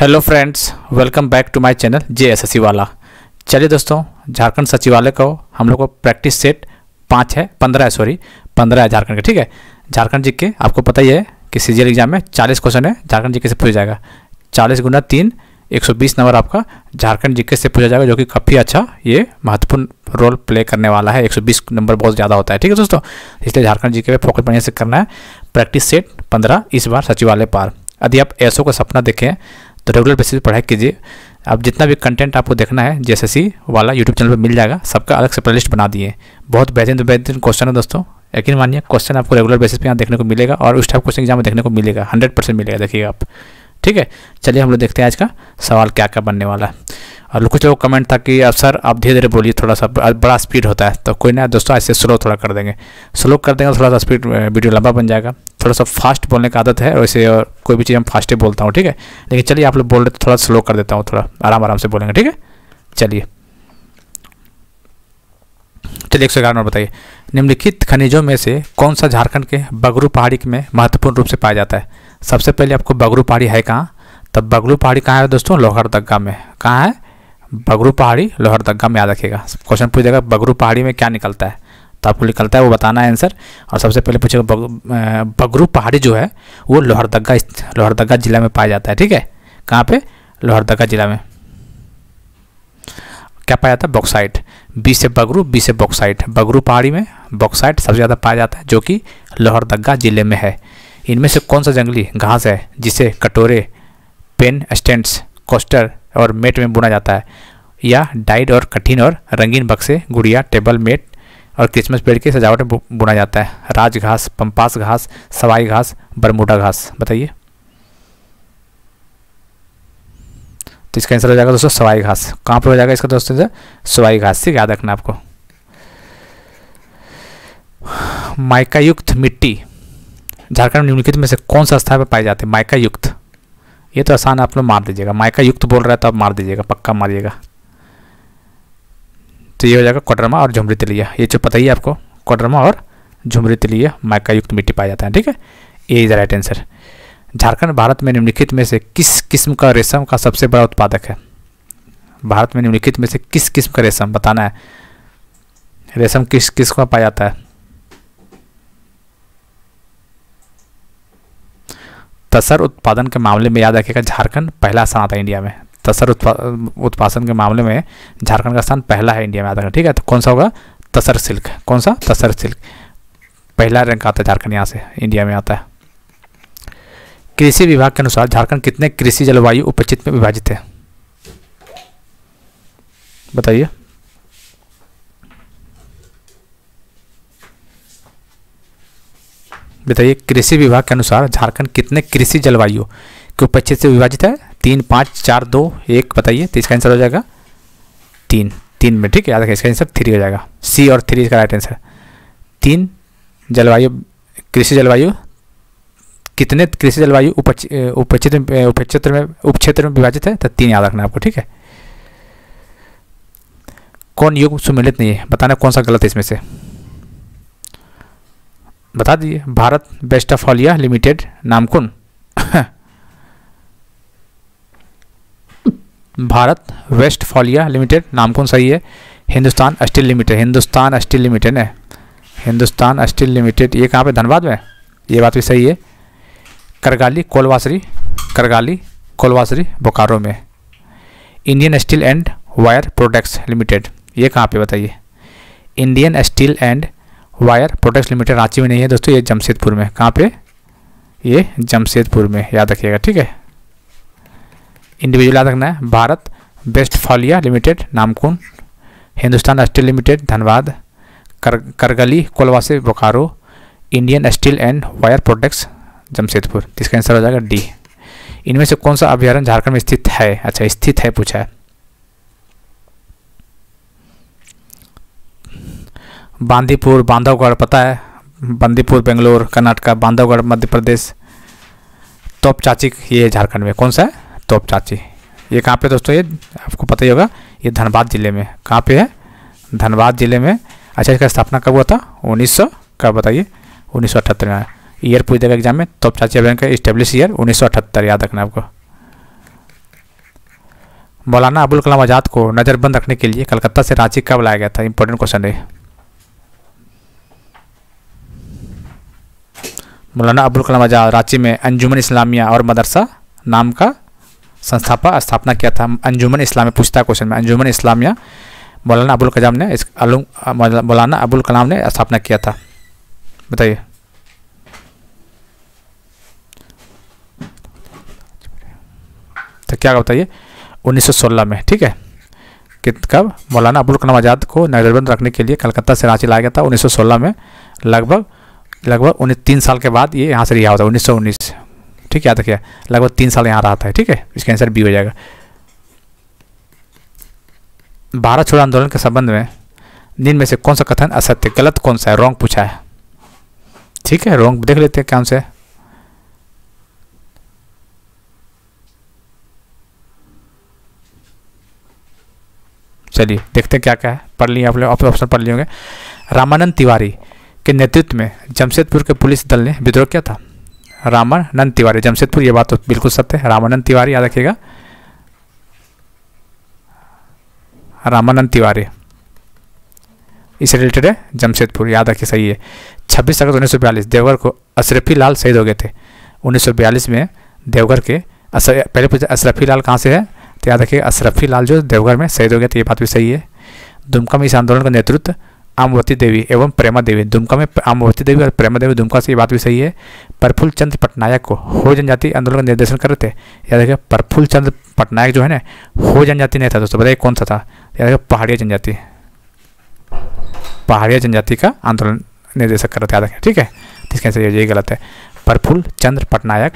hello friends welcome back to my channel J S वाला चलिए दोस्तों झारखंड सचिवालय को हम लोग को प्रैक्टिस सेट पाँच है पंद्रह है सॉरी पंद्रह है झारखंड के ठीक है झारखंड जी के आपको पता ही है कि सी एग्जाम में चालीस क्वेश्चन है झारखंड जी के से पूछा जाएगा चालीस गुना तीन एक सौ बीस नंबर आपका झारखंड जी के से पूछा जाएगा जो कि काफ़ी अच्छा ये महत्वपूर्ण रोल प्ले करने वाला है एक सौ बीस नंबर बहुत ज़्यादा होता है ठीक है दोस्तों इसलिए झारखंड जी के पे फोकस बढ़िया से करना है प्रैक्टिस सेट पंद्रह इस बार सचिवालय पार यदि आप ऐसो का सपना देखें तो रेगुलर बेसिस पर पढ़ाई कीजिए अब जितना भी कंटेंट आपको देखना है सी e वाला यूट्यूब चैनल पर मिल जाएगा सबका अलग से प्लेलिस्ट बना दिए बहुत बेहतरीन बेहतरीन क्वेश्चन है दोस्तों यकीन मानिए क्वेश्चन आपको रेगुलर बेसिस पे यहाँ देखने को मिलेगा और उस टाइप क्वेश्चन एग्जाम में देखने को मिलेगा हंड्रेड परसेंट मिलेगा देखिए आप ठीक है चलिए हम लोग देखते हैं आज का सवाल क्या क्या बनने वाला है और कुछ लोग कमेंट था कि अब सर आप धीरे धीरे बोलिए थोड़ा सा बड़ा स्पीड होता है तो कोई ना दोस्तों ऐसे स्लो थोड़ा कर देंगे स्लो कर देंगे थोड़ा सा स्पीड वीडियो लंबा बन जाएगा थोड़ा सा फास्ट बोलने का आदत है वैसे और कोई भी चीज़ हम फास्ट ही बोलता हूँ ठीक है लेकिन चलिए आप लोग बोल रहे तो थोड़ा स्लो कर देता हूँ थोड़ा आराम आराम से बोलेंगे ठीक है चलिए चलिए एक सौ ग्यारह नंबर बताइए निम्नलिखित खनिजों में से कौन सा झारखंड के बगरू पहाड़ी में महत्वपूर्ण रूप से पाया जाता है सबसे पहले आपको बगरू पहाड़ी है कहाँ तब बगरू पहाड़ी कहाँ है दोस्तों लोहरदग्गा में कहाँ है बगरू पहाड़ी लोहरदग्गा में याद रखिएगा क्वेश्चन पूछेगा बगरू पहाड़ी में क्या निकलता है तो आपको निकलता है वो बताना है आंसर और सबसे पहले पूछेगा बगरू पहाड़ी जो है वो लोहरदगा लोहरदगा जिला में पाया जाता है ठीक है कहाँ पे लोहरदगा जिला में क्या पाया जाता है बॉक्साइट बी से बगरू बी से बॉक्साइट बगरू पहाड़ी में बॉक्साइट सबसे ज़्यादा पाया जाता है जो कि लोहरदगा जिले में है इनमें से कौन सा जंगली घास है जिसे कटोरे पेन स्टैंड्स कोस्टर और मेट में बुना जाता है या डाइड और कठिन और रंगीन बक्से गुड़िया टेबल मेट और क्रिसमस पेड़ की सजावट में बुना जाता है राज घास पंपास घास सवाई घास बरमूडा घास बताइए तो इसका आंसर हो जाएगा दोस्तों सवाई घास कहाँ पर हो जाएगा इसका दोस्तों सवाई घास से याद रखना आपको माइकायुक्त मिट्टी झारखंड निम्नलिखित में से कौन सा स्थान पर पाए जाते हैं माइका युक्त ये तो आसान आप लोग मार दीजिएगा माइका युक्त बोल रहा है तो आप मार दीजिएगा पक्का मारिएगा तो ये हो जाएगा कोडरमा और झुमरी तिलिया ये चीज़ पता ही है आपको कोडरमा और झुमरी तिलिया माइका युक्त मिट्टी पाया जाता है ठीक है ये is right answer Jharkhand Bharat में निम्नलिखित में से किस किस्म का रेशम का सबसे बड़ा उत्पादक है भारत में निम्नलिखित में से किस किस्म का रेशम बताना है रेशम किस किस का पाया जाता है तसर उत्पादन के मामले में याद रखेगा झारखंड पहला स्थान आता है इंडिया में तसर उत्पा, उत्पादन के मामले में झारखंड का स्थान पहला है इंडिया में आता है ठीक है तो कौन सा होगा तसर सिल्क कौन सा तसर सिल्क पहला रैंक आता है झारखंड यहाँ से इंडिया में आता है कृषि विभाग के अनुसार झारखंड कितने कृषि जलवायु उपचित में विभाजित है बताइए बताइए कृषि विभाग के अनुसार झारखंड कितने कृषि जलवायु को पच्चीस से विभाजित है तीन पाँच चार दो एक बताइए तो इसका आंसर हो जाएगा तीन तीन में ठीक है याद रखें इसका आंसर थ्री हो जाएगा सी और थ्री इसका राइट आंसर तीन जलवायु कृषि जलवायु कितने कृषि जलवायु उपक्षेत्र उपक्षेत्र में उपक्षेत्र में विभाजित है तो तीन याद रखना आपको ठीक है कौन युग सुमिलित नहीं है बताना कौन सा गलत है इसमें से बता दीजिए भारत बेस्ट ऑफ ऑलिया लिमिटेड नामकुन भारत वेस्ट फॉलिया लिमिटेड नाम कौन सही है Hindustan steel limited Hindustan steel limited है हिंदुस्तान स्टील लिमिटेड ये कहाँ पे धनबाद में ये बात भी सही है करगाली कोलवासरी करगाली कोलवासरी बोकारो में Indian steel and wire products limited ये कहाँ पे बताइए Indian steel and wire products limited Ranchi में नहीं है दोस्तों ये जमशेदपुर में कहाँ पे ये जमशेदपुर में याद रखिएगा ठीक है इंडिविजुअल याद रखना है भारत वेस्ट फॉलिया limited Namkum Hindustan steel limited Dhanbad कर, करगली कोलवा से Bokaro Indian steel and wire products Jamshedpur जिसका आंसर हो जाएगा डी इनमें से कौन सा अभ्यारण्य झारखंड में स्थित है अच्छा स्थित है पूछा है बांदीपुर बांधवगढ़ पता है बांदीपुर बेंगलोर कर्नाटका बांधवगढ़ मध्य प्रदेश तोप चाचिक ये झारखंड में कौन सा है तोप चाची ये कहाँ पे दोस्तों ये आपको पता ही होगा ये धनबाद ज़िले में कहाँ पे है धनबाद ज़िले में अच्छा इसका स्थापना कब हुआ था उन्नीस सौ कब बताइए उन्नीस सौ अठहत्तर में ईयर पूछ देगा एग्जाम में तोपचाची अभियान का इस्टेब्लिश ईयर उन्नीस सौ अठहत्तर याद रखना आपको मौलाना अबुल कलाम आज़ाद को नज़रबंद रखने के लिए कलकत्ता से रांची कब लाया गया था इंपॉर्टेंट क्वेश्चन है मौलाना अबुल कलाम आज़ाद रांची में अंजुमन इस्लामिया और मदरसा नाम का संस्थापक स्थापना किया था अंजुमन इस्लामी पूछता क्वेश्चन में अंजुमन इस्लामिया मौलाना अबुल कलाम ने इस मौलाना अबुल कलाम ने स्थापना किया था बताइए तो क्या बताइए 1916 में ठीक है कि कब मौलाना अबुल कलाम आज़ाद को नजरबंद रखने के लिए कलकत्ता से रांची लाया गया था 1916 में लगभग लगभग उन्नीस तीन साल के बाद ये यहाँ से रिहा होता है उन्नीस ठीक है याद रखिए लगभग तीन साल यहाँ रहा था ठीक है इसका आंसर बी हो जाएगा भारत छोड़ आंदोलन के संबंध में दिन में से कौन सा कथन असत्य गलत कौन सा है रॉन्ग पूछा है ठीक है रॉन्ग देख लेते हैं क्या से चलिए देखते हैं क्या क्या है पढ़ लिए आप लोग ऑप्शन पढ़ लिए होंगे रामानंद तिवारी के नेतृत्व में जमशेदपुर के पुलिस दल ने विद्रोह किया था रामानंद तिवारी जमशेदपुर ये बात तो बिल्कुल सत्य है रामानंद तिवारी याद रखिएगा रामानंद तिवारी इससे रिलेटेड है जमशेदपुर याद रखिए सही है छब्बीस अगस्त उन्नीस सौ बयालीस देवघर को अशरफी लाल शहीद हो गए थे उन्नीस सौ बयालीस में देवघर के असर पहले पूछा अशरफी लाल कहाँ से है तो याद रखिए अशरफी लाल जो देवघर में शहीद हो गए थे ये बात भी सही है दुमका में इस आंदोलन का नेतृत्व आमवती देवी एवं प्रेमा देवी दुमका में आमवती देवी और प्रेमा देवी दुमका से ये बात भी सही है प्रफुल्ल चंद्र पटनायक को हो जनजाति आंदोलन का निर्देशन कर रहे थे याद रखिए प्रफुल्ल चंद्र पटनायक जो है ना हो जनजाति नहीं था दोस्तों बताइए कौन सा था याद रखिए पहाड़िया जनजाति पहाड़िया जनजाति का आंदोलन निर्देशक कर रहे थे याद रखें ठीक है इसके आंसर यही गलत है प्रफुल्ल चंद्र पटनायक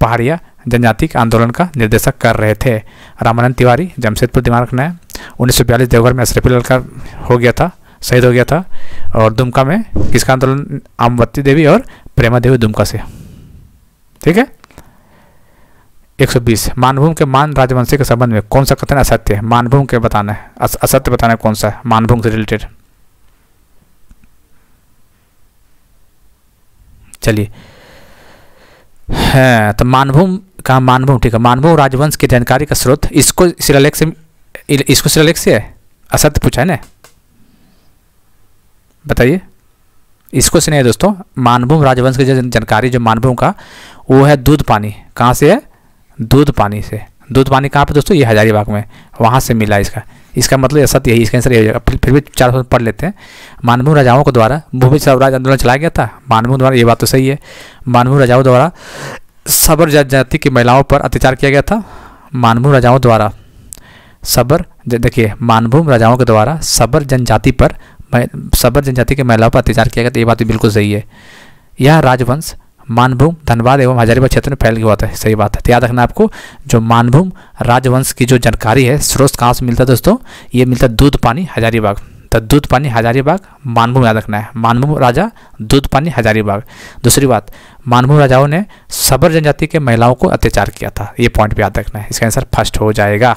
पहाड़िया जनजाति के आंदोलन का निर्देशक कर रहे थे रामानंद तिवारी जमशेदपुर दिमाग रखना है उन्नीस देवघर में अशरफी लड़का हो गया था शहीद हो गया था और दुमका में किसका आंदोलन आमवती देवी और प्रेमा देवी दुमका से ठीक है 120 मानभूम के मान राजवंशी के संबंध में कौन सा कथन असत्य है मानभूम के बताना है अस, असत्य बताना है कौन सा है मानभूम से रिलेटेड चलिए हाँ तो मानभूम का मानभूम ठीक है मानभूम राजवंश की जानकारी का स्रोत इसको शिलालेख से इसको शिलालेख से है असत्य पूछा है ना बताइए इसको है दोस्तों मानभूम राजवंश की जो जानकारी जो मानभूम का वो है दूध पानी कहाँ से है दूध पानी से दूध पानी कहाँ पे दोस्तों ये हजारीबाग में वहाँ से मिला इसका इसका मतलब सत्य यही इसका आंसर यही होगा फिर, फिर भी चार सौ पढ़ लेते हैं मानभूम राजाओं के द्वारा भूमि स्वराज आंदोलन चलाया गया था मानभूम द्वारा ये बात तो सही है मानभूम राजाओं द्वारा सबर जनजाति की महिलाओं पर अत्याचार किया गया था मानभूम राजाओं द्वारा सबर देखिए मानभूम राजाओं के द्वारा सबर जनजाति पर सबर जनजाति के महिलाओं पर अत्याचार किया गया था तो ये बात भी बिल्कुल सही है यह राजवंश मानभूम धनबाद एवं हजारीबाग क्षेत्र में फैल गया था सही बात है तो याद रखना आपको जो मानभूम राजवंश की जो जानकारी है स्रोत कहाँ से मिलता है दोस्तों ये मिलता है दूध पानी हजारीबाग तो दूध पानी हजारीबाग मानभूम याद रखना है मानभूम राजा दूध पानी हजारीबाग दूसरी बात मानभूम राजाओं ने सबर जनजाति के महिलाओं को अत्याचार किया था ये पॉइंट भी याद रखना है इसका आंसर फर्स्ट हो जाएगा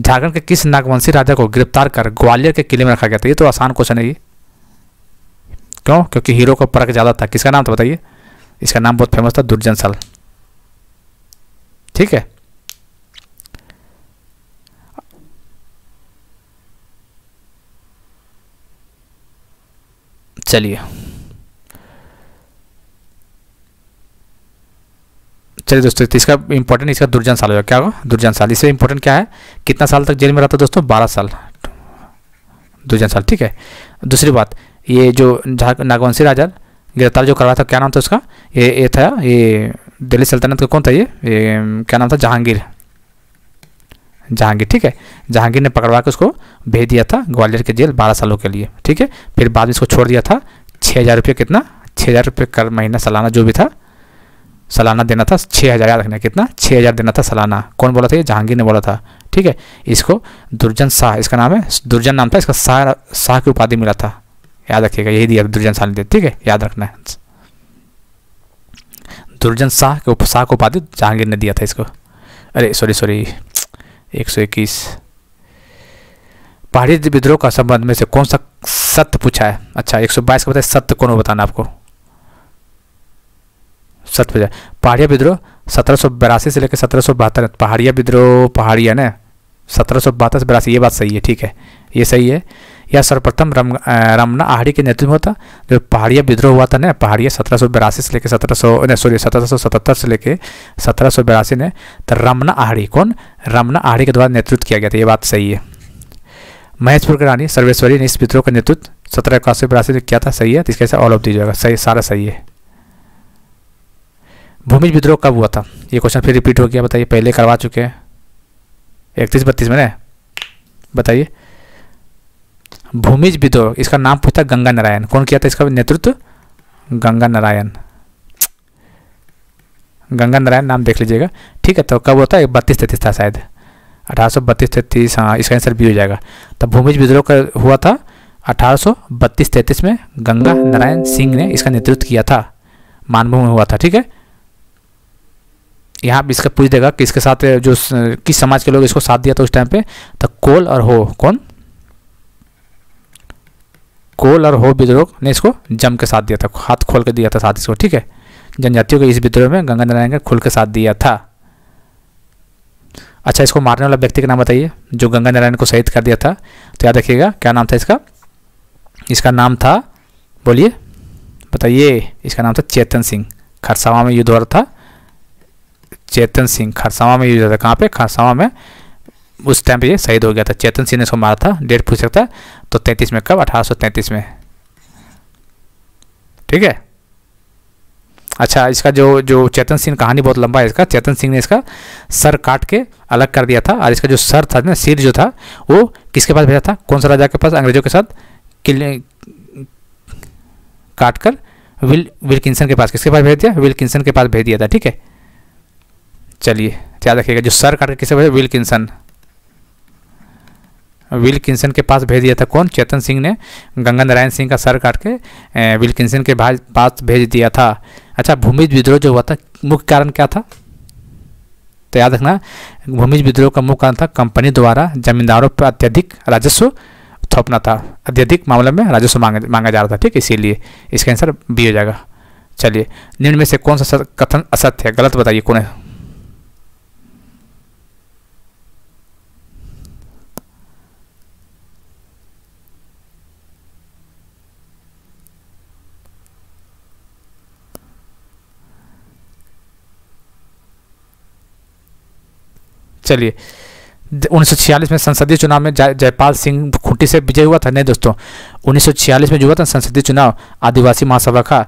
झारखंड के किस नागवंशी राजा को गिरफ्तार कर ग्वालियर के किले में रखा गया था ये तो आसान क्वेश्चन है ये क्यों क्योंकि हीरो का परख ज़्यादा था किसका नाम था बताइए इसका नाम बहुत फेमस था दुर्जन साल ठीक है चलिए चलिए दोस्तों तो इसका इंपॉर्टेंट इसका दुर्जन साल होगा क्या होगा दुर्जन साल इससे इंपॉर्टेंट क्या है कितना साल तक जेल में रहता है दोस्तों बारह साल दुर्जन साल ठीक है दूसरी बात ये जो नागवंशी राजा गिरफ्तार जो कर रहा था क्या नाम था उसका ये ये था ये दिल्ली सल्तनत का कौन था ये, ये क्या नाम था जहांगीर जहांगीर ठीक है जहांगीर ने पकड़वा के उसको भेज दिया था ग्वालियर के जेल बारह सालों के लिए ठीक है फिर बाद में इसको छोड़ दिया था छः हज़ार रुपये कितना छः हज़ार रुपये कर महीना सालाना जो भी था सालाना देना था छः हज़ार याद रखना कितना छः हज़ार देना था सालाना कौन बोला था ये जहांगीर ने बोला था ठीक है इसको दुर्जन शाह इसका नाम है दुर्जन नाम था इसका शाह शाह की उपाधि मिला था याद रखिएगा यही दिया दुर्जन शाह ने दिया ठीक है याद रखना है दुर्जन शाह के उप शाह को उपाधि जहांगीर ने दिया था इसको अरे सॉरी सॉरी एक सौ इक्कीस पहाड़ी विद्रोह का संबंध में से कौन सा सत्य पूछा है अच्छा एक सौ बाईस का बताया सत्य कौन बताना आपको सत पहाड़िया विद्रोह सत्रह से लेकर सत्रह सौ बहत्तर पहाड़िया विद्रोह पहाड़िया ने सत्रह सौ बहत्तर से बिरासी ये बात सही है ठीक है ये सही है यह सर्वप्रथम रम रमना आहड़ी के नेतृत्व में होता जो पहाड़िया विद्रोह हुआ था ना पहाड़िया सत्रह सौ बिरासी से लेकर सत्रह सौ सॉरी सत्रह सौ सतहत्तर से लेकर सत्रह सौ बिरासी ने तो रमना आहड़ी कौन रमना आहड़ी के द्वारा नेतृत्व किया गया था ये बात सही है महेशपुर की रानी सर्वेश्वरी ने इस विद्रोह का नेतृत्व सत्रह इक्यासी बिरासी में किया था सही है तो इसके ऑल ऑफ दीजिएगा सही सारा सही है भूमि विद्रोह कब हुआ था ये क्वेश्चन फिर रिपीट हो गया बताइए पहले करवा चुके हैं इकतीस बत्तीस में न बताइए भूमिज विद्रोह इसका नाम पूछता गंगा नारायण कौन किया था इसका नेतृत्व गंगा नारायण गंगा नारायण नाम देख लीजिएगा ठीक है तो कब होता है बत्तीस तैतीस था शायद अठारह सौ बत्तीस तैतीस हाँ इसका आंसर भी हो जाएगा तो भूमिज विद्रोह का हुआ था अठारह सौ बत्तीस तैतीस में गंगा नारायण सिंह ने इसका नेतृत्व किया था मानभूम हुआ था ठीक है यहाँ इसका पूछ देगा कि इसके साथ जो किस समाज के लोग इसको साथ दिया था उस टाइम पे तो कोल और हो कौन कोल और हो विद्रोह ने इसको जम के साथ दिया था हाथ खोल के दिया था साथ इसको ठीक है जनजातियों के इस विद्रोह में गंगा नारायण का खुल के साथ दिया था अच्छा इसको मारने वाला व्यक्ति का नाम बताइए जो गंगा नारायण को शहीद कर दिया था तो याद रखिएगा क्या नाम था इसका इसका नाम था बोलिए बताइए इसका नाम था चेतन सिंह खरसावा में युद्ध हो रहा था चेतन सिंह खरसावा में यूज होता है कहाँ पे खरसावा में उस टाइम पे ये शहीद हो गया था चेतन सिंह ने इसको मारा था डेट पूछ सकता है तो तैंतीस में कब अठारह में ठीक है अच्छा इसका जो जो चेतन सिंह कहानी बहुत लंबा है इसका चेतन सिंह ने इसका सर काट के अलग कर दिया था और इसका जो सर था ना सिर जो था वो किसके पास भेजा था कौन सा राजा के पास अंग्रेजों के साथ किले काट कर विल विल्किसन के पास किसके पास भेज दिया विल्किसन के पास भेज दिया था ठीक है चलिए याद रखिएगा जो सर काट के किसे भेजा विल्किंसन विल्किंसन के पास भेज दिया था कौन चेतन सिंह ने गंगा नारायण सिंह का सर काट के विल्किंसन के पास भेज दिया था अच्छा भूमि विद्रोह जो हुआ था मुख्य कारण क्या था तो याद रखना भूमि विद्रोह का मुख्य कारण था कंपनी द्वारा जमींदारों पर अत्यधिक राजस्व थोपना था अत्यधिक मामले में राजस्व मांगा मांगा जा रहा था ठीक इसीलिए इसका आंसर बी हो जाएगा चलिए निम्न में से कौन सा कथन असत्य है गलत बताइए कौन है चलिए उन्नीस में संसदीय चुनाव में जयपाल सिंह खूंटी से विजय हुआ था नहीं दोस्तों उन्नीस में जो हुआ था संसदीय चुनाव आदिवासी महासभा का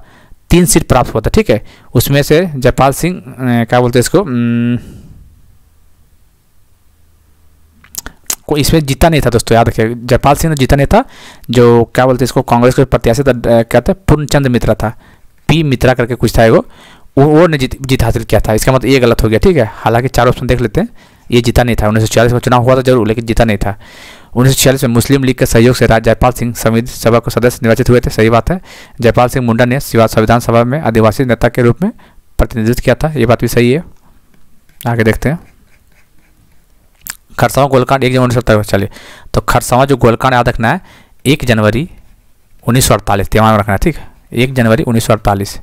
तीन सीट प्राप्त हुआ था ठीक है उसमें से जयपाल सिंह क्या बोलते हैं इसको को इसमें जीता नहीं था दोस्तों याद रखिए जयपाल सिंह ने जीता नहीं था जो क्या बोलते हैं इसको कांग्रेस के प्रत्याशी था क्या था पूर्णचंद मित्रा था पी मित्रा करके कुछ था वो वो ने जीत जीत हासिल किया था इसका मतलब ये गलत हो गया ठीक है हालांकि चार ऑप्शन देख लेते हैं ये जीता नहीं था उन्नीस में चुनाव हुआ था जरूर लेकिन जीता नहीं था उन्नीस में मुस्लिम लीग के सहयोग से राज्य जयपाल सिंह समिति सभा को सदस्य निर्वाचित हुए थे सही बात है जयपाल सिंह मुंडा ने संविधान सभा में आदिवासी नेता के रूप में प्रतिनिधित्व किया था ये बात भी सही है आगे देखते हैं खरसावा गोलकांड एक जनवरी उन्नीस सौ चलिए तो खरसावा जो गोलकांड याद रखना है एक जनवरी उन्नीस सौ अड़तालीस में रखना है ठीक एक जनवरी उन्नीस सौ अड़तालीस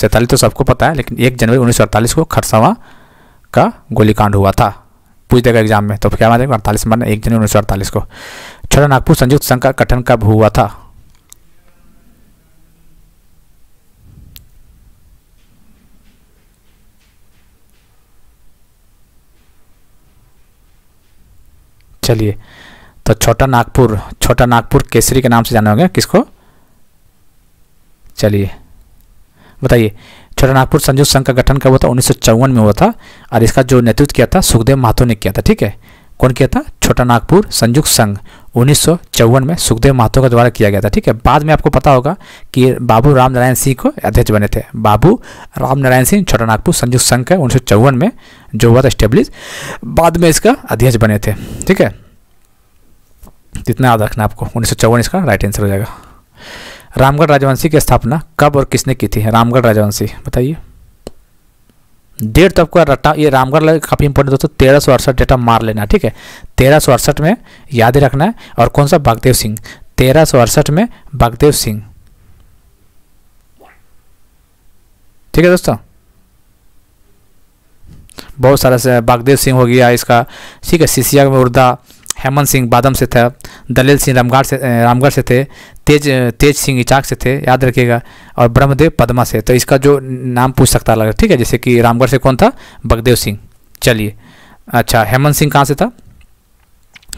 सैंतालीस तो सबको पता है लेकिन एक जनवरी उन्नीस सौ अड़तालीस को खरसावा का गोलीकांड हुआ था पूछ देगा एग्जाम में तो क्या मानेंगे अड़तालीस माने एक जनवरी उन्नीस सौ अड़तालीस को छोटा नागपुर संयुक्त संघ का गठन कब हुआ था चलिए तो छोटा नागपुर छोटा नागपुर केसरी के नाम से जाने होंगे किसको चलिए बताइए छोटा नागपुर संयुक्त संघ का गठन कब हुआ था उन्नीस में हुआ था और इसका जो नेतृत्व किया था सुखदेव महातो ने किया था ठीक है कौन किया था छोटा नागपुर संयुक्त संघ उन्नीस में सुखदेव महातो के द्वारा किया गया था ठीक है बाद में आपको पता होगा कि बाबू राम नारायण सिंह को अध्यक्ष बने थे बाबू राम नारायण सिंह छोटा नागपुर संयुक्त संघ का उन्नीस में जो हुआ था स्टेब्लिश बाद में इसका अध्यक्ष बने थे ठीक है कितना याद रखना आपको उन्नीस इसका राइट आंसर हो जाएगा रामगढ़ राजवंशी की स्थापना कब और किसने की थी रामगढ़ राजवंशी बताइए डेट तो आपको रट्टा ये रामगढ़ काफ़ी इंपॉर्टेंट दोस्तों तेरह सौ अड़सठ डेटा मार लेना ठीक है तेरह सौ अड़सठ में याद रखना है और कौन सा बागदेव सिंह तेरह सौ अड़सठ में बागदेव सिंह ठीक है दोस्तों बहुत सारा बागदेव सिंह हो गया इसका ठीक है सिसिया में उर्दा हेमंत सिंह बादम से था दलेल सिंह रामगढ़ से रामगढ़ से थे तेज तेज सिंह इचाक से थे याद रखिएगा और ब्रह्मदेव पदमा से तो इसका जो नाम पूछ सकता लगा ठीक है जैसे कि रामगढ़ से कौन था बगदेव सिंह चलिए अच्छा हेमंत सिंह कहाँ से था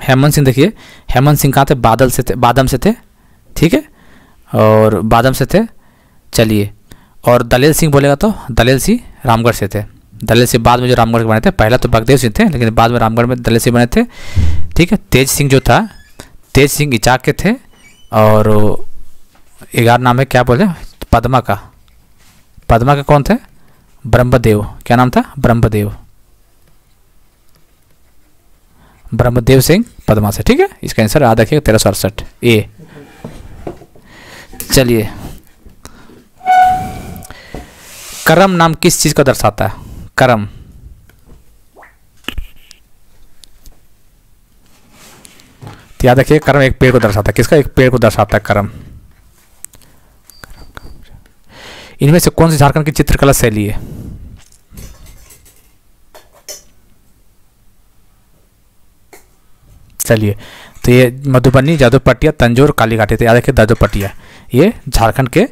हेमंत सिंह देखिए हेमंत सिंह कहाँ थे बादल से थे बादम से थे ठीक है और बादम से थे चलिए और दलेल सिंह बोलेगा तो दलेल सिंह रामगढ़ से थे दलित से बाद में जो रामगढ़ के बने थे पहला तो भगदेव सिंह थे लेकिन बाद में रामगढ़ में दलित से बने थे ठीक है तेज सिंह जो था तेज सिंह इचाक के थे और ग्यारह नाम है क्या बोले पदमा का पदमा के कौन थे ब्रह्मदेव क्या नाम था ब्रह्मदेव ब्रह्मदेव सिंह पदमा से ठीक है इसका आंसर याद रखिएगा तेरह सौ अड़सठ ए चलिए करम नाम किस चीज़ को दर्शाता है करम तो याद रखिए कर्म एक पेड़ को दर्शाता है किसका एक पेड़ को दर्शाता है कर्म इनमें से कौन सी झारखंड की चित्रकला शैली है चलिए तो ये मधुबनी जादू पटिया तंजोर कालीघाटी तो याद रखिए जादू ये झारखंड के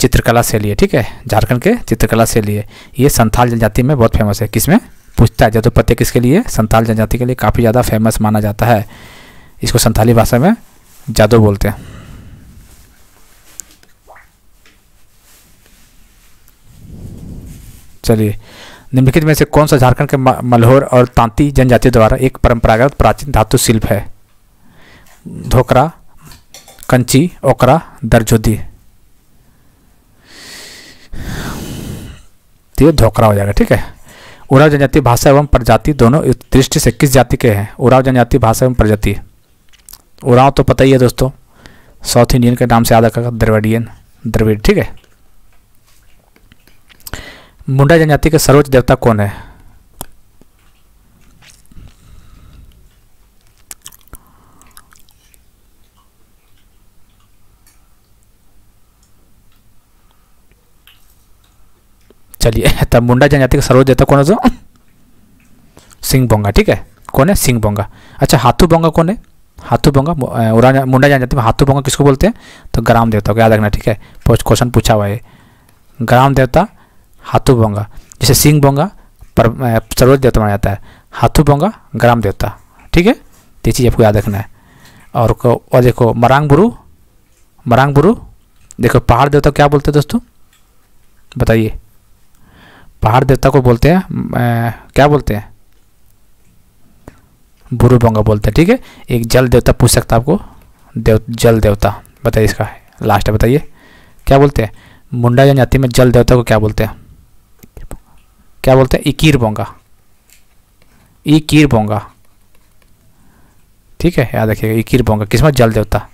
चित्रकला शैली है ठीक है झारखंड के चित्रकला शैली है ये संथाल जनजाति में बहुत फेमस है किसमें पूछता है जदोपत्य किसके लिए संथाल जनजाति के लिए काफ़ी ज़्यादा फेमस माना जाता है इसको संथाली भाषा में जादो बोलते हैं चलिए निम्नलिखित में से कौन सा झारखंड के मल्होर और तांती जनजाति द्वारा एक परंपरागत प्राचीन धातु शिल्प है धोकरा कंची ओकरा दरजोदी तो ये धोखरा हो जाएगा ठीक है उराव जनजाति भाषा एवं प्रजाति दोनों दृष्टि से किस जाति के हैं उराव जनजाति भाषा एवं प्रजाति उराव तो पता ही है दोस्तों साउथ इंडियन के नाम से याद रखा द्रविडियन द्रविड़ ठीक है मुंडा जनजाति के सर्वोच्च देवता कौन है चलिए तब मुंडा जनजाति का सर्वोच्च देवता कौन है जो सिंह बोंगा ठीक है कौन है सिंह बोंगा अच्छा हाथू बोंगा कौन है हाथू बंगा उड़ा मुंडा जनजाति में हाथू बोंगा किसको बोलते हैं तो ग्राम देवता को याद रखना ठीक है क्वेश्चन पूछा हुआ है ग्राम देवता हाथू बोंगा जैसे सिंह बोंगा पर सर्वोच्च देवता माना जाता है हाथू बोंगा ग्राम देवता ठीक है तो ये चीज़ आपको याद रखना है और को और देखो मरांग बुरु मरांग बुरु देखो पहाड़ देवता क्या बोलते हैं दोस्तों बताइए पहाड़ देवता को बोलते हैं क्या बोलते हैं बंगा बोलते हैं ठीक है एक जल देवता पूछ सकता आपको देव जल देवता बताइए इसका लास्ट बताइए क्या बोलते हैं मुंडा जनजाति में जल देवता को क्या बोलते हैं क्या बोलते हैं इकीर बोंगा इकीर बोंगा ठीक है याद रखिएगा इकीर बोंगा किस्मत जल देवता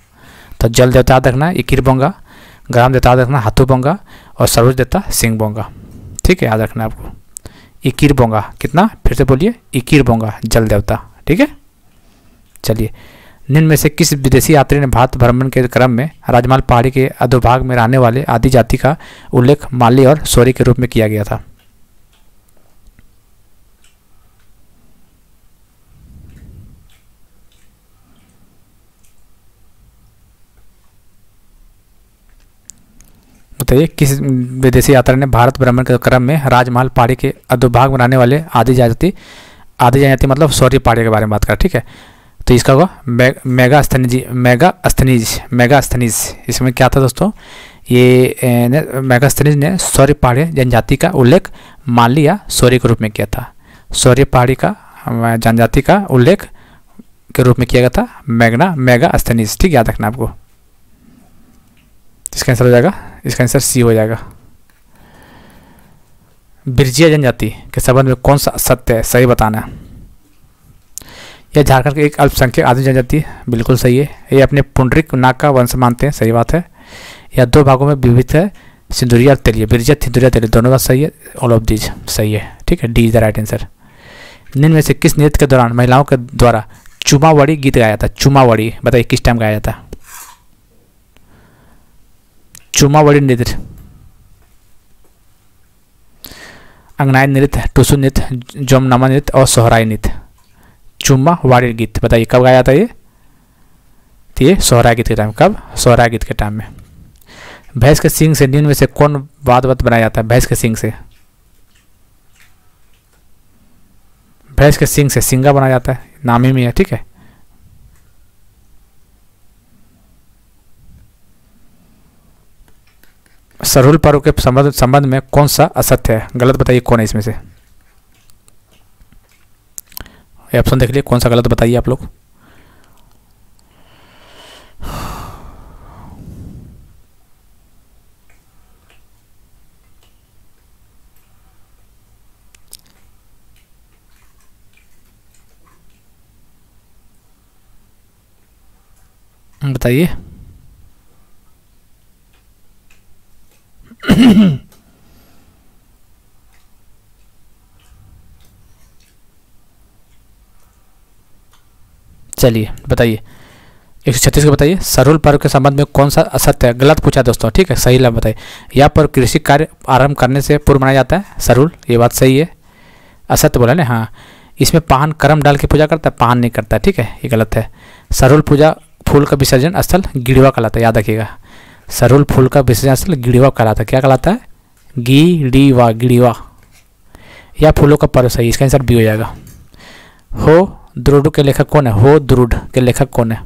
तो जल देवता याद रखना इकीर बोंगा ग्राम देवता याद रखना हाथू बोंगा और सरोज देवता सिंह बोंगा ठीक है याद रखना आपको इकिर बोंगा कितना फिर से बोलिए इकिर बोंगा जल देवता ठीक है चलिए निम्न में से किस विदेशी यात्री ने भारत भ्रमण के क्रम में राजमाल पहाड़ी के अधोभाग में रहने वाले आदि जाति का उल्लेख माली और सौरी के रूप में किया गया था बताइए किस विदेशी यात्रा ने भारत भ्रमण के क्रम में राजमहल पहाड़ी के अधोभाग बनाने वाले आदि जाति आदि जनजाति मतलब सौर्य पहाड़ी के बारे में बात करें ठीक है तो इसका होगा मे, Megasthenes Megasthenes Megasthenes इसमें क्या था दोस्तों ये स्थनिज ने सौर्य पहाड़ी जनजाति का उल्लेख माली या सौर्य के रूप में किया था सौर्य पहाड़ी का जनजाति का उल्लेख के रूप में किया गया था मैगना मेगा अस्थनीज ठीक याद रखना आपको इसका आंसर हो जाएगा इसका आंसर सी हो जाएगा ब्रिजिया जनजाति के संबंध में कौन सा सत्य है सही बताना है यह झारखंड के एक अल्पसंख्यक आदि जनजाति है बिल्कुल सही है ये अपने पुंडरिक नाग का वंश मानते हैं सही बात है यह दो भागों में विभिन्न है सिंदुरिया और तेलिया ब्रिजिया थिंदुरिया तेलिया दोनों का सही है ऑल ऑफ दीज सही है ठीक है D is the right answer निम्न में से किस नृत्य के दौरान महिलाओं के द्वारा चुमावड़ी गीत गाया था चुमावड़ी बताइए किस टाइम गाया जाता है चुमा वड़ी नृत्य अंगनाई नृत्य टुसु नृत्य जमनामा नृत्य और सोहराय नृत्य चुम्मा वाड़ी गीत बताइए कब गाया जाता है ये तो ये सोहरा गीत के टाइम कब सोहरा गीत के टाइम में भैंस के सिंह से निम्न में से कौन वाद वत बनाया जाता है भैंस के सिंह से भैंस के सिंह से सिंगा बनाया जाता है नाम ही में है ठीक है सरहुल पर्व के संबंध संबंध में कौन सा असत्य है गलत बताइए कौन है इसमें से ऑप्शन देख लिए कौन सा गलत बताइए आप लोग बताइए चलिए बताइए एक सौ छत्तीस को बताइए सरोल पर्व के संबंध में कौन सा असत्य है गलत पूछा दोस्तों ठीक है सही लाभ बताइए यह पर कृषि कार्य आरंभ करने से पूर्व मनाया जाता है सरुल ये बात सही है असत्य बोला ना हाँ इसमें पान करम डाल के पूजा करता है पान नहीं करता ठीक है ये गलत है सरुल पूजा फूल का विसर्जन स्थल गिड़वा कहलाता है याद रखिएगा सरुल फूल का विसर्जन स्थल गिड़वा कहलाता है क्या कहलाता है गिड़ीवा गिड़ीवा या फूलों का पर्व सही इसका आंसर बी हो जाएगा हो द्रुड के लेखक कौन है हो द्रुड के लेखक कौन है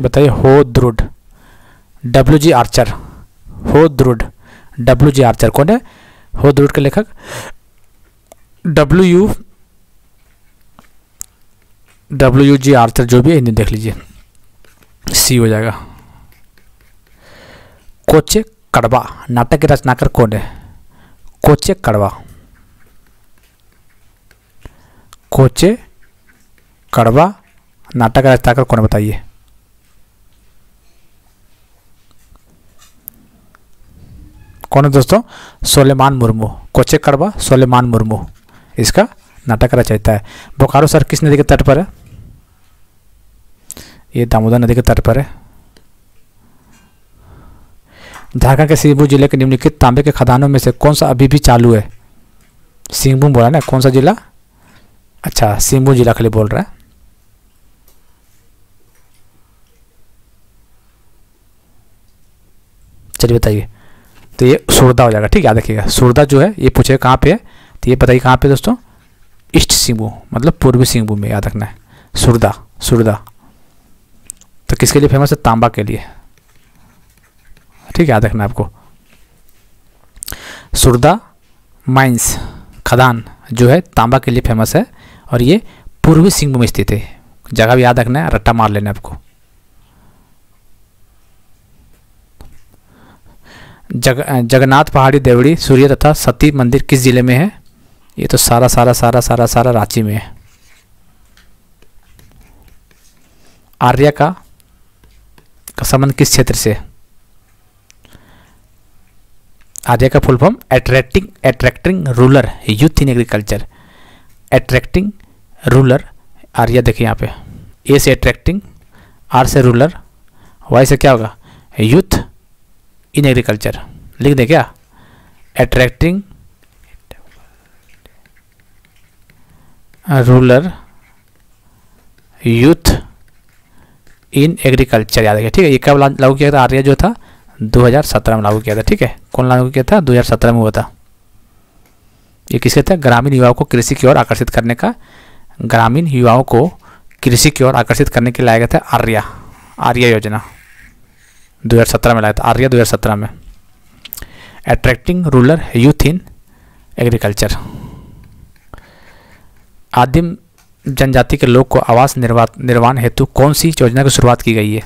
बताइए हो द्रुड डब्ल्यू जी आर्चर हो द्रुड डब्ल्यू जी आर्चर कौन है हो द्रुड के लेखक W U W U G Archer जो भी है इन्हें देख लीजिए सी हो जाएगा कोचे कड़वा नाटक की रचनाकार कौन है कोचे कड़वा कोचे कड़वा नाटक रचनाकार कौन बताइए कौन है दोस्तों सोलेमान मुर्मू कोचे कड़वा सोलेमान मुर्मू इसका नाटक रचयिता है बोकारो सर किस नदी के तट पर है ये दामोदर नदी के तट पर है झारखंड के सिंहभूम जिले के निम्नलिखित तांबे के खदानों में से कौन सा अभी भी चालू है सिंहभूम बोला ना कौन सा जिला अच्छा सिंहभूम जिला खाली बोल रहा है चलिए बताइए तो ये सुरदा हो जाएगा ठीक है देखिएगा सुरदा जो है ये पूछेगा कहाँ पे है तो ये बताइए कहाँ पे दोस्तों ईस्ट सिंहभूम मतलब पूर्वी सिंहभूम में याद रखना है सुरदा सुरदा तो किसके लिए फेमस है तांबा के लिए ठीक है याद रखना आपको सुरदा माइंस खदान जो है तांबा के लिए फेमस है और ये पूर्वी सिंहभूम स्थित है जगह भी याद रखना है रट्टा मार लेना आपको जग जगन्नाथ पहाड़ी देवड़ी सूर्य तथा सती मंदिर किस जिले में है ये तो सारा सारा सारा सारा सारा रांची में है आर्या का, का संबंध किस क्षेत्र से है आर्या का full form attracting attracting rural youth in agriculture attracting rural ARYA देखिए यहाँ पे ए से अट्रैक्टिंग आर से रूलर वाई से क्या होगा यूथ इन एग्रीकल्चर लिख दें क्या attracting rural youth in agriculture याद रखिए ठीक है ये कब लागू किया था आर्या जो था 2017 में लागू किया था ठीक है कौन लागू किया था 2017 में हुआ था ये किसके था ग्रामीण युवाओं को कृषि की ओर आकर्षित करने का ग्रामीण युवाओं को कृषि की ओर आकर्षित करने के लिए लाया गया था आर्या आर्या योजना 2017 में लाया था आर्या 2017 में attracting rural youth in agriculture आदिम जनजाति के लोग को आवास निर्वाण हेतु कौन सी योजना की शुरुआत की गई है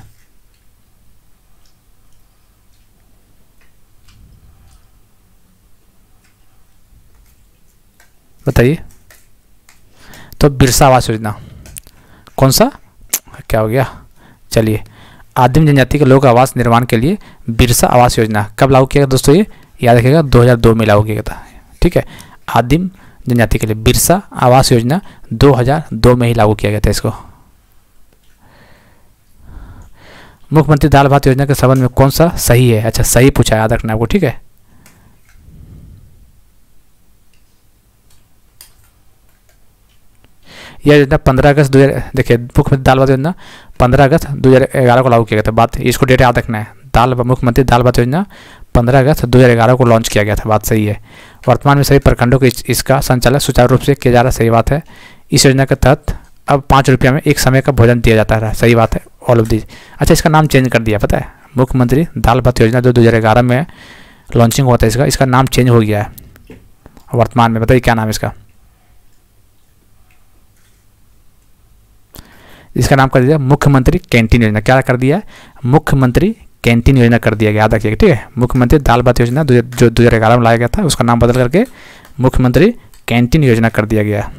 बताइए तो बिरसा आवास योजना कौन सा क्या हो गया चलिए आदिम जनजाति के लोग आवास निर्माण के लिए बिरसा आवास योजना कब लागू किया गया दोस्तों ये याद रखिएगा 2002 में लागू किया गया था ठीक है आदिम जनजाति के लिए बिरसा आवास योजना 2002 में ही लागू किया गया था इसको मुख्यमंत्री दाल भात योजना के संबंध में कौन सा सही है अच्छा सही पूछा याद रखना आपको ठीक है यह योजना पंद्रह अगस्त दो देखिए मुख्यमंत्री दाल भात योजना पंद्रह अगस्त दो हज़ार ग्यारह को लागू किया गया था बात इसको डेट याद रखना है दाल मुख्यमंत्री दाल भात योजना पंद्रह अगस्त दो हज़ार ग्यारह को लॉन्च किया गया था बात सही है वर्तमान में सभी प्रखंडों को इस, इसका संचालन सुचारू रूप से किया जा रहा है सही बात है इस योजना के तहत अब पाँच रुपये में एक समय का भोजन दिया जाता है सही बात है ऑल ऑफ दीज अच्छा इसका नाम चेंज कर दिया पता है मुख्यमंत्री दाल भात योजना जो दो हज़ार ग्यारह में लॉन्चिंग हुआ था इसका इसका नाम चेंज हो गया है वर्तमान में बताइए क्या नाम इसका इसका नाम कर दिया मुख्यमंत्री कैंटीन योजना क्या कर दिया मुख्यमंत्री कैंटीन योजना कर दिया गया याद रखिएगा ठीक है मुख्यमंत्री दाल भात योजना जो दो हज़ार ग्यारह में लाया गया था उसका नाम बदल करके मुख्यमंत्री कैंटीन योजना कर दिया गया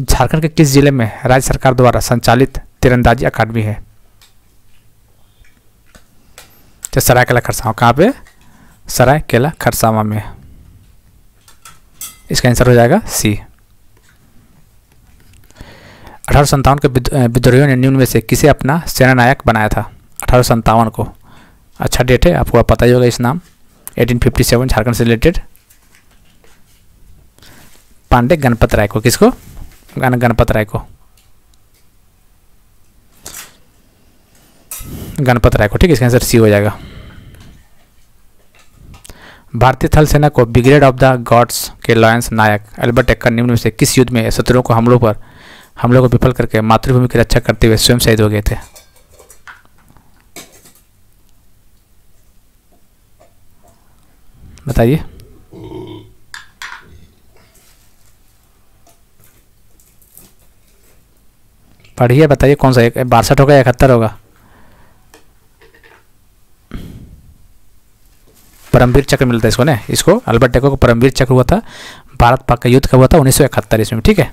झारखंड के किस जिले में राज्य सरकार द्वारा संचालित तीरंदाजी अकादमी है अच्छा, सरायकेला खरसावा कहाँ पे सरायकेला खरसावा में इसका आंसर हो जाएगा सी अठारह सत्तावन के विद्रोहियों ने निम्न में से किसे अपना सेनानायक बनाया था अठारह सत्तावन को अच्छा डेट है आपको पता ही होगा इस नाम 1857 झारखंड से रिलेटेड पांडे गणपत राय को किसको गणपत राय को गणपत राय को ठीक है इसका आंसर सी हो जाएगा भारतीय थल सेना को ब्रिगेड ऑफ द गॉड्स के लॉयंस नायक अल्बर्ट एक्कर निम्न में से किस युद्ध में शत्रुओं को हमलों पर हम लोग को विफल करके मातृभूमि की रक्षा करते हुए स्वयं शहीद हो गए थे बताइए पढ़िए बताइए कौन सा एक बासठ होगा या इकहत्तर होगा परमवीर चक्र मिलता है इसको ना इसको अल्बर्ट टेको को परमवीर चक्र हुआ था भारत पाक का युद्ध कब हुआ था उन्नीस सौ इकहत्तर इसमें ठीक है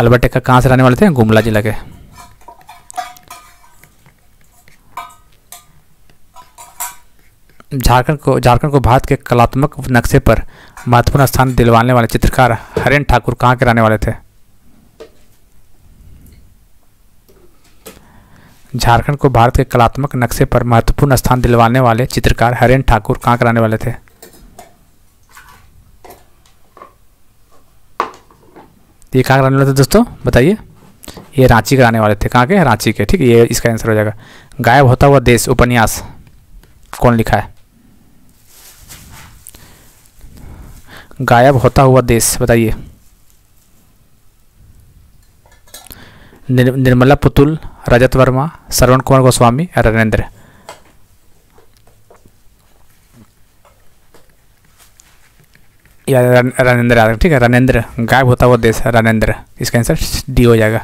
अलबर्ट का कहाँ से रहने वाले थे गुमला जिला के झारखंड को झारखंड को भारत के कलात्मक नक्शे पर महत्वपूर्ण स्थान दिलवाने वाले चित्रकार हरेन ठाकुर कहाँ के रहने वाले थे झारखंड को भारत के कलात्मक नक्शे पर महत्वपूर्ण स्थान दिलवाने वाले चित्रकार हरेन ठाकुर कहाँ के रहने वाले थे तो ये कहाँ रहने वाले थे दोस्तों बताइए ये रांची रहने वाले थे कहाँ के रांची के ठीक है ये इसका आंसर हो जाएगा गायब होता हुआ देश उपन्यास कौन लिखा है गायब होता हुआ देश बताइए निर्मला पुतुल रजत वर्मा श्रवण कुमार गोस्वामी और या रानेंद्र ठीक है राजेंद्र गायब होता हुआ देश है रानेंद्र इसका आंसर डी हो जाएगा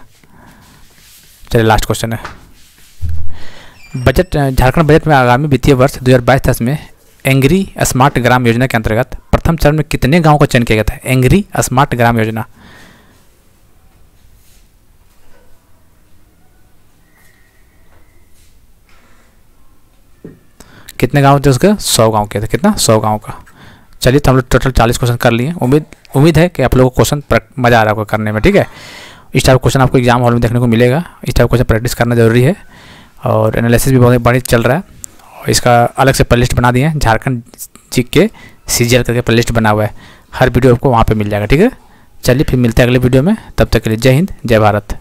चलिए लास्ट क्वेश्चन है बजट झारखंड बजट में आगामी वित्तीय वर्ष दो हज़ार में एंग्री स्मार्ट ग्राम योजना के अंतर्गत प्रथम चरण में कितने गांव का चयन किया गया था एंग्री स्मार्ट ग्राम योजना कितने गांव थे उसके सौ गांव के थे कितना सौ गांव का चलिए तो हम लोग टोटल चालीस क्वेश्चन कर लिए उम्मीद उम्मीद है कि आप लोगों को क्वेश्चन मज़ा आ रहा होगा करने में ठीक है इस टाइप क्वेश्चन आपको एग्जाम हॉल में देखने को मिलेगा इस टाइप क्वेश्चन प्रैक्टिस करना जरूरी है और एनालिसिस भी बहुत बड़ी चल रहा है और इसका अलग से प्लेलिस्ट बना दिए हैं झारखंड जी के एल करके प्लेलिस्ट बना हुआ है हर वीडियो आपको वहाँ पर मिल जाएगा ठीक है चलिए फिर मिलते हैं अगले वीडियो में तब तक के लिए जय हिंद जय भारत